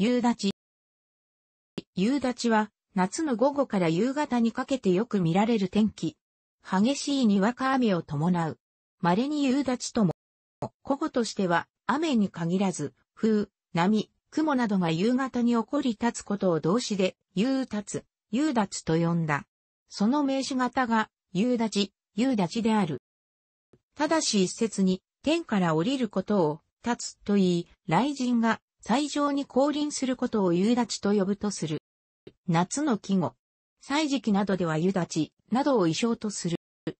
夕立。夕立は、夏の午後から夕方にかけてよく見られる天気。激しいにわか雨を伴う。稀に夕立とも。午後としては、雨に限らず、風、波、雲などが夕方に起こり立つことを動詞で、夕立、夕立と呼んだ。その名詞型が、夕立、夕立である。ただし一説に、天から降りることを、立つと言い、雷神が最上に降臨することを夕立と呼ぶとする。夏の季語。歳時期などでは夕立などを意象とする。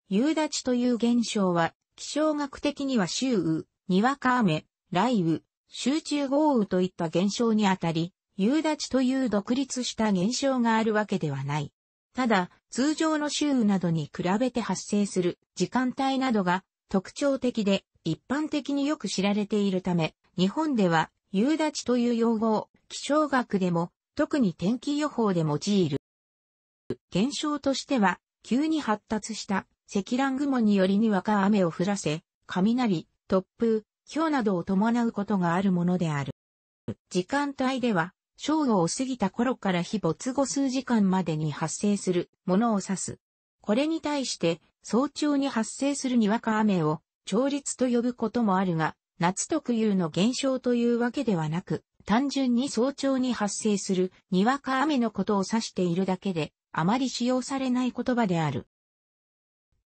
夕立という現象は、気象学的には周雨、にわか雨、雷雨、集中豪雨といった現象にあたり、夕立という独立した現象があるわけではない。ただ、通常の周雨などに比べて発生する時間帯などが特徴的で一般的によく知られているため、日本では夕立という用語を気象学でも、特に天気予報で用いる。現象としては、急に発達した積乱雲によりにわか雨を降らせ、雷、突風、氷などを伴うことがあるものである。時間帯では、正午を過ぎた頃から日没後数時間までに発生するものを指す。これに対して、早朝に発生するにわか雨を、調律と呼ぶこともあるが、夏特有の現象というわけではなく、単純に早朝に発生するにわか雨のことを指しているだけで、あまり使用されない言葉である。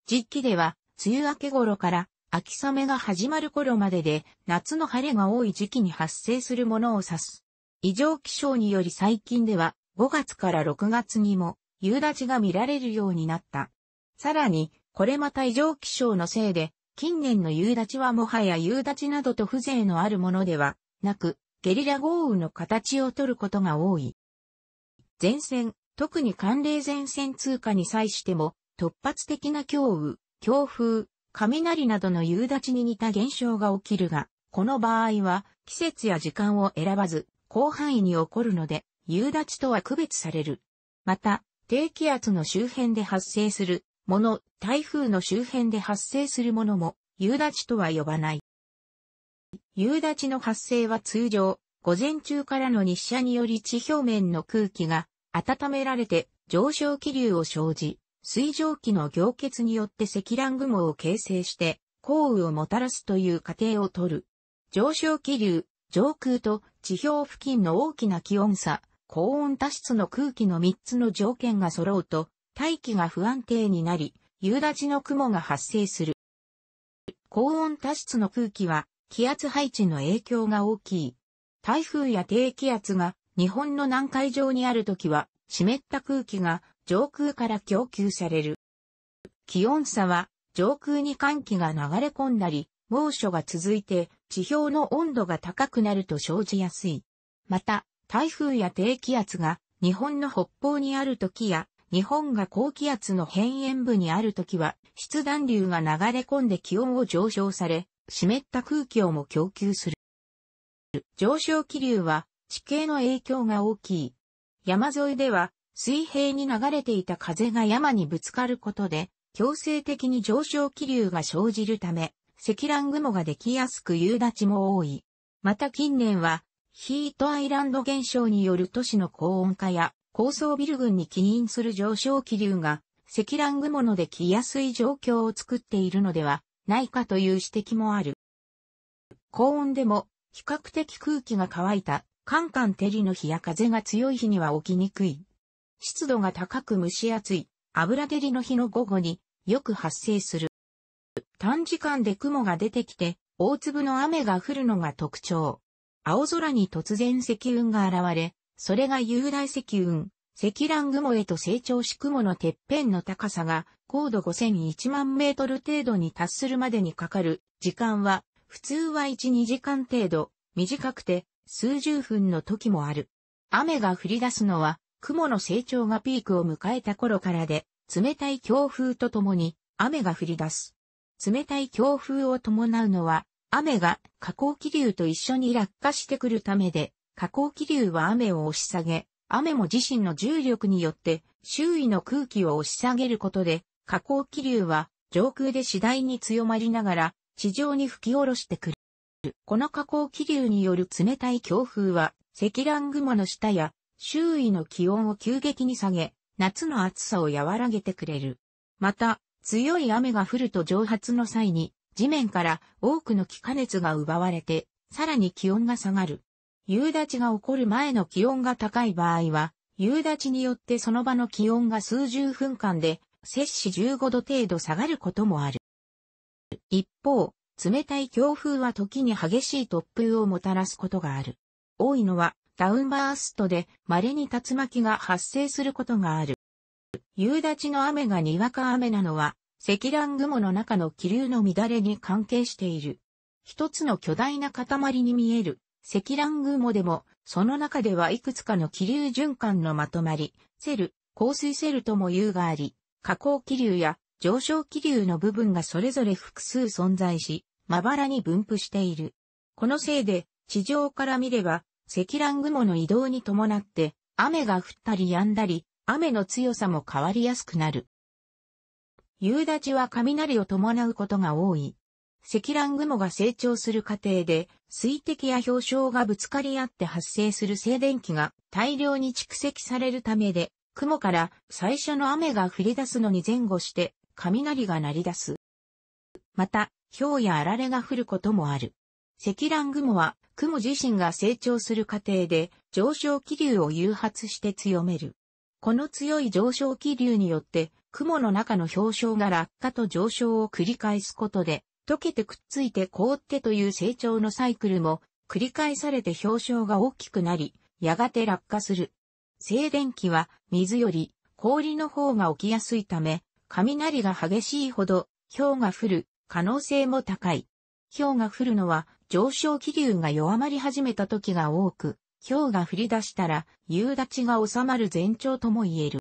実機では、梅雨明け頃から秋雨が始まる頃までで、夏の晴れが多い時期に発生するものを指す。異常気象により最近では、5月から6月にも、夕立が見られるようになった。さらに、これまた異常気象のせいで、近年の夕立はもはや夕立などと風情のあるものではなく、ゲリラ豪雨の形をとることが多い。前線、特に寒冷前線通過に際しても、突発的な強雨、強風、雷などの夕立に似た現象が起きるが、この場合は季節や時間を選ばず、広範囲に起こるので、夕立とは区別される。また、低気圧の周辺で発生するもの、台風の周辺で発生するものも、夕立とは呼ばない。夕立の発生は通常、午前中からの日射により地表面の空気が温められて上昇気流を生じ、水蒸気の凝結によって積乱雲を形成して降雨をもたらすという過程をとる。上昇気流、上空と地表付近の大きな気温差、高温多湿の空気の3つの条件が揃うと、大気が不安定になり、夕立の雲が発生する。高温多湿の空気は気圧配置の影響が大きい。台風や低気圧が日本の南海上にあるときは湿った空気が上空から供給される。気温差は上空に寒気が流れ込んだり、猛暑が続いて地表の温度が高くなると生じやすい。また、台風や低気圧が日本の北方にある時や日本が高気圧の辺縁部にある時は、湿暖流が流れ込んで気温を上昇され、湿った空気をも供給する。上昇気流は地形の影響が大きい。山沿いでは水平に流れていた風が山にぶつかることで、強制的に上昇気流が生じるため、積乱雲ができやすく夕立も多い。また近年は、ヒートアイランド現象による都市の高温化や高層ビル群に起因する上昇気流が積乱雲ので来やすい状況を作っているのではないかという指摘もある。高温でも比較的空気が乾いたカンカン照りの日や風が強い日には起きにくい。湿度が高く蒸し暑い油照りの日の午後によく発生する。短時間で雲が出てきて大粒の雨が降るのが特徴。青空に突然積雲が現れ、それが雄大石雲、積乱雲へと成長し雲のてっぺんの高さが高度5001万メートル程度に達するまでにかかる時間は普通は1、2時間程度短くて数十分の時もある。雨が降り出すのは雲の成長がピークを迎えた頃からで冷たい強風とともに雨が降り出す。冷たい強風を伴うのは雨が下降気流と一緒に落下してくるためで下降気流は雨を押し下げ、雨も自身の重力によって周囲の空気を押し下げることで、下降気流は上空で次第に強まりながら地上に吹き下ろしてくる。この下降気流による冷たい強風は積乱雲の下や周囲の気温を急激に下げ、夏の暑さを和らげてくれる。また、強い雨が降ると蒸発の際に、地面から多くの気化熱が奪われて、さらに気温が下がる。夕立が起こる前の気温が高い場合は、夕立によってその場の気温が数十分間で、摂氏15度程度下がることもある。一方、冷たい強風は時に激しい突風をもたらすことがある。多いのはダウンバーストで稀に竜巻が発生することがある。夕立の雨がにわか雨なのは積乱雲の中の気流の乱れに関係している。一つの巨大な塊に見える積乱雲でも、その中ではいくつかの気流循環のまとまり、セル、降水セルとも言うがあり、下降気流や上昇気流の部分がそれぞれ複数存在し、まばらに分布している。このせいで、地上から見れば、積乱雲の移動に伴って、雨が降ったり止んだり、雨の強さも変わりやすくなる。夕立は雷を伴うことが多い。積乱雲が成長する過程で、水滴や氷床がぶつかり合って発生する静電気が大量に蓄積されるためで、雲から最初の雨が降り出すのに前後して、雷が鳴り出す。また、氷やあられが降ることもある。積乱雲は、雲自身が成長する過程で、上昇気流を誘発して強める。この強い上昇気流によって、雲の中の氷床が落下と上昇を繰り返すことで、溶けてくっついて凍ってという成長のサイクルも繰り返されて氷床が大きくなり、やがて落下する。静電気は水より氷の方が起きやすいため、雷が激しいほど氷が降る可能性も高い。氷が降るのは上昇気流が弱まり始めた時が多く、氷が降り出したら夕立が収まる前兆とも言える。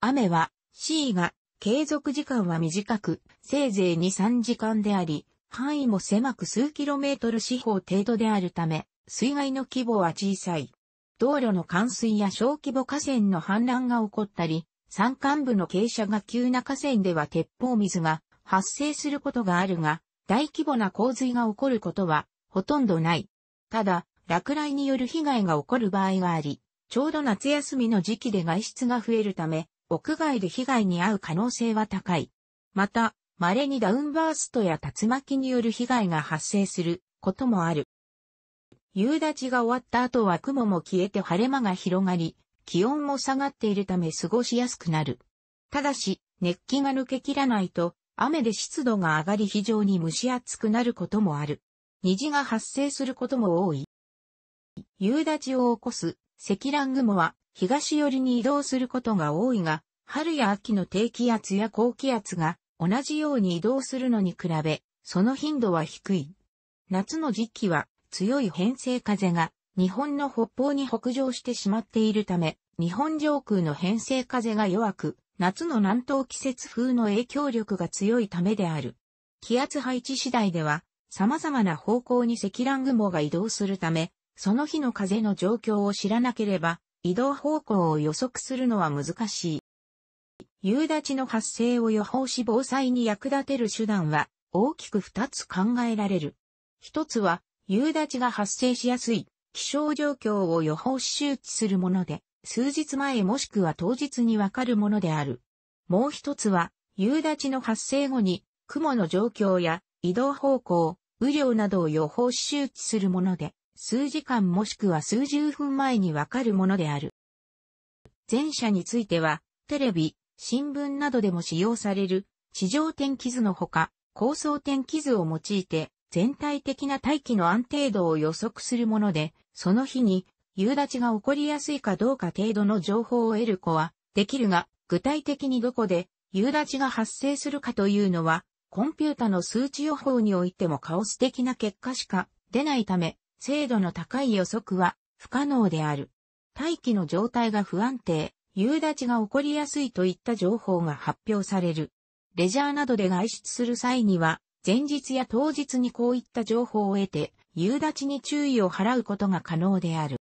雨は C が継続時間は短く、せいぜい2、3時間であり、範囲も狭く数キロメートル四方程度であるため、水害の規模は小さい。道路の冠水や小規模河川の氾濫が起こったり、山間部の傾斜が急な河川では鉄砲水が発生することがあるが、大規模な洪水が起こることはほとんどない。ただ、落雷による被害が起こる場合があり、ちょうど夏休みの時期で外出が増えるため、屋外で被害に遭う可能性は高い。また、稀にダウンバーストや竜巻による被害が発生することもある。夕立が終わった後は雲も消えて晴れ間が広がり、気温も下がっているため過ごしやすくなる。ただし、熱気が抜けきらないと、雨で湿度が上がり非常に蒸し暑くなることもある。虹が発生することも多い。夕立を起こす積乱雲は東寄りに移動することが多いが、春や秋の低気圧や高気圧が同じように移動するのに比べ、その頻度は低い。夏の時期は強い偏西風が日本の北方に北上してしまっているため、日本上空の偏西風が弱く、夏の南東季節風の影響力が強いためである。気圧配置次第では、様々な方向に積乱雲が移動するため、その日の風の状況を知らなければ、移動方向を予測するのは難しい。夕立の発生を予報し防災に役立てる手段は大きく二つ考えられる。一つは夕立が発生しやすい気象状況を予報し周知するもので、数日前もしくは当日にわかるものである。もう一つは夕立の発生後に雲の状況や移動方向、雨量などを予報し周知するもので、数時間もしくは数十分前にわかるものである。前者については、テレビ、新聞などでも使用される地上天気図のほか、高層天気図を用いて全体的な大気の安定度を予測するもので、その日に夕立が起こりやすいかどうか程度の情報を得る子はできるが、具体的にどこで夕立が発生するかというのは、コンピュータの数値予報においてもカオス的な結果しか出ないため、精度の高い予測は不可能である。大気の状態が不安定、夕立が起こりやすいといった情報が発表される。レジャーなどで外出する際には、前日や当日にこういった情報を得て、夕立に注意を払うことが可能である。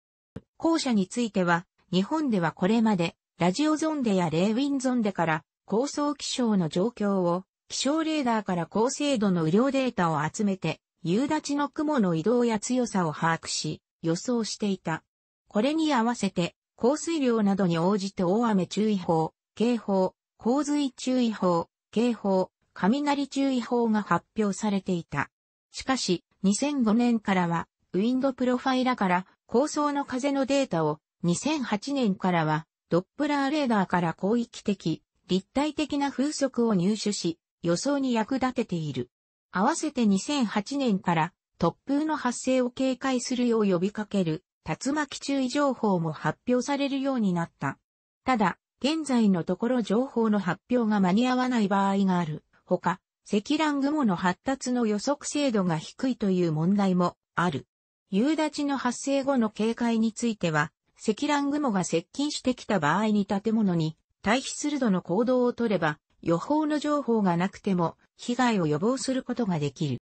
後者については、日本ではこれまで、ラジオゾンデやレーウィンゾンデから、高層気象の状況を、気象レーダーから高精度の雨量データを集めて、夕立の雲の移動や強さを把握し、予想していた。これに合わせて、降水量などに応じて大雨注意報、警報、洪水注意報、警報、雷注意報が発表されていた。しかし、2005年からは、ウィンドプロファイラから高層の風のデータを、2008年からは、ドップラーレーダーから広域的、立体的な風速を入手し、予想に役立てている。合わせて2008年から突風の発生を警戒するよう呼びかける竜巻注意情報も発表されるようになった。ただ、現在のところ情報の発表が間に合わない場合がある。ほか、積乱雲の発達の予測精度が低いという問題もある。夕立の発生後の警戒については、積乱雲が接近してきた場合に建物に退避するとの行動をとれば、予報の情報がなくても被害を予防することができる。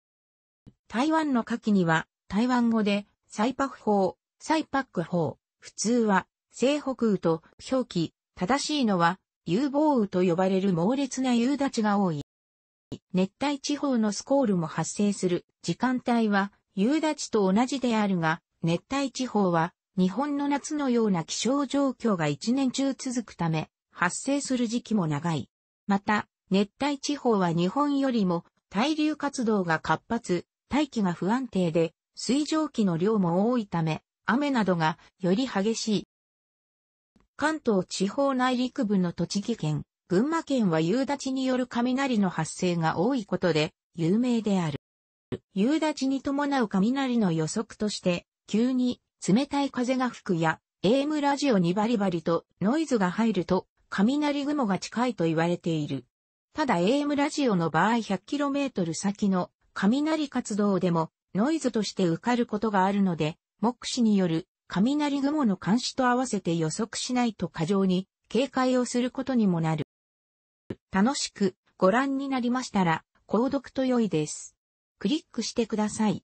台湾の夏季には、台湾語で、サイパク法、サイパック法、普通は、西北雨と表記、正しいのは、有望雨と呼ばれる猛烈な夕立が多い。熱帯地方のスコールも発生する時間帯は夕立と同じであるが、熱帯地方は日本の夏のような気象状況が一年中続くため、発生する時期も長い。また、熱帯地方は日本よりも対流活動が活発、大気が不安定で、水蒸気の量も多いため、雨などがより激しい。関東地方内陸部の栃木県、群馬県は夕立による雷の発生が多いことで有名である。夕立に伴う雷の予測として、急に冷たい風が吹くや、AM ラジオにバリバリとノイズが入ると、雷雲が近いと言われている。ただ AM ラジオの場合 100km 先の雷活動でもノイズとして受かることがあるので、目視による雷雲の監視と合わせて予測しないと過剰に警戒をすることにもなる。楽しくご覧になりましたら、購読と良いです。クリックしてください。